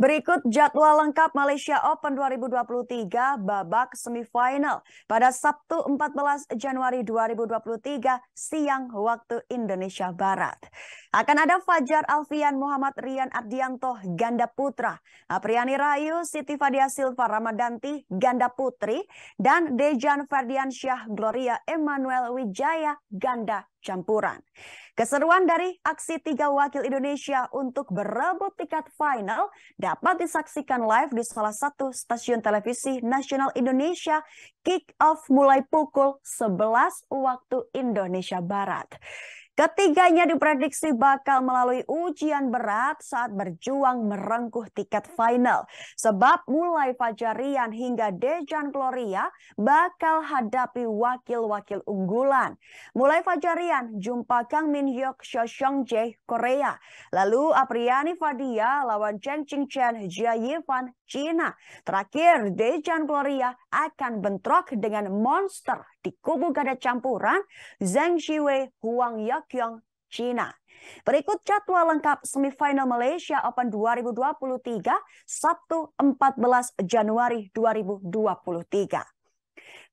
Berikut jadwal lengkap Malaysia Open 2023 babak semifinal pada Sabtu 14 Januari 2023 siang waktu Indonesia Barat. Akan ada Fajar Alfian Muhammad Rian Ardianto ganda putra, Apriani Rahayu Siti Fadia Silva Ramadanti ganda putri, dan Dejan Ferdiansyah Gloria Emmanuel Wijaya ganda campuran. Keseruan dari aksi tiga wakil Indonesia untuk berebut tiket final dapat disaksikan live di salah satu stasiun televisi nasional Indonesia kick off mulai pukul 11 waktu Indonesia Barat. Ketiganya diprediksi bakal melalui ujian berat saat berjuang merengkuh tiket final. Sebab mulai Fajarian hingga Dejan Gloria bakal hadapi wakil-wakil unggulan. Mulai Fajarian jumpa Kang Min Hyuk Shoshong Jae Korea. Lalu Apriani Fadia lawan Chen Ching Chen Jia Yifan Cina. Terakhir Dejan Gloria akan bentrok dengan monster di kubu gada campuran Zhang Shiwei Huang Yak Gyeongchina. China. Berikut jadwal lengkap semifinal Malaysia Open 2023 Sabtu 14 Januari 2023.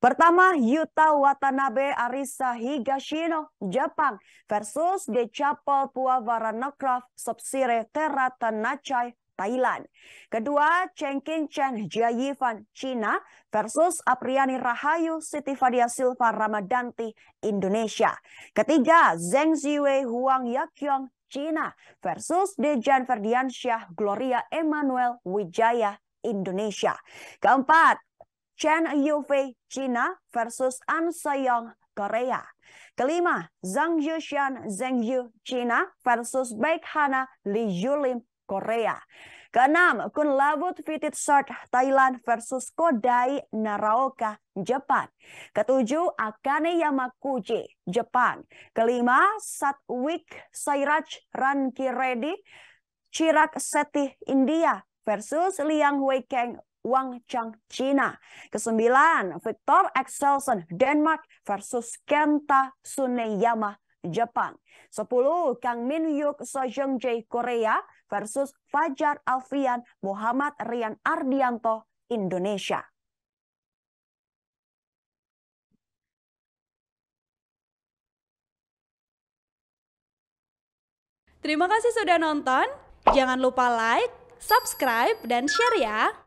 Pertama, Yuta Watanabe Arisa Higashino, Jepang versus Dechapel Sopsire Subsire Teratanachai, Thailand. Kedua, Cheng Kin Chen Yifan China versus Apriani Rahayu Siti Fadia Silva Ramadanti Indonesia. Ketiga, Zheng Ziwei Huang Yakyong China versus Dejan Ferdiansyah Gloria Emmanuel Wijaya Indonesia. Keempat, Chen Yufei China versus An Sayong Korea. Kelima, Zhang Yuxian Zheng Yu China versus Baek Hana Li Yulim Korea. Keenam, Labut Fitit Short Thailand versus Kodai Naraoka Jepang. Ketujuh, Akane Yamakuji Jepang. Kelima, Satwik Sairaj Ranki Reddy Chirak Seti India versus Liang Wei Kang Wang Chang China. Kesembilan, Victor Axelsen Denmark versus Kenta Suneyama Jepang. 10. Kang Min Yuk Sojung Jae Korea versus Fajar Alfian Muhammad Rian Ardianto Indonesia. Terima kasih sudah nonton. Jangan lupa like, subscribe, dan share ya.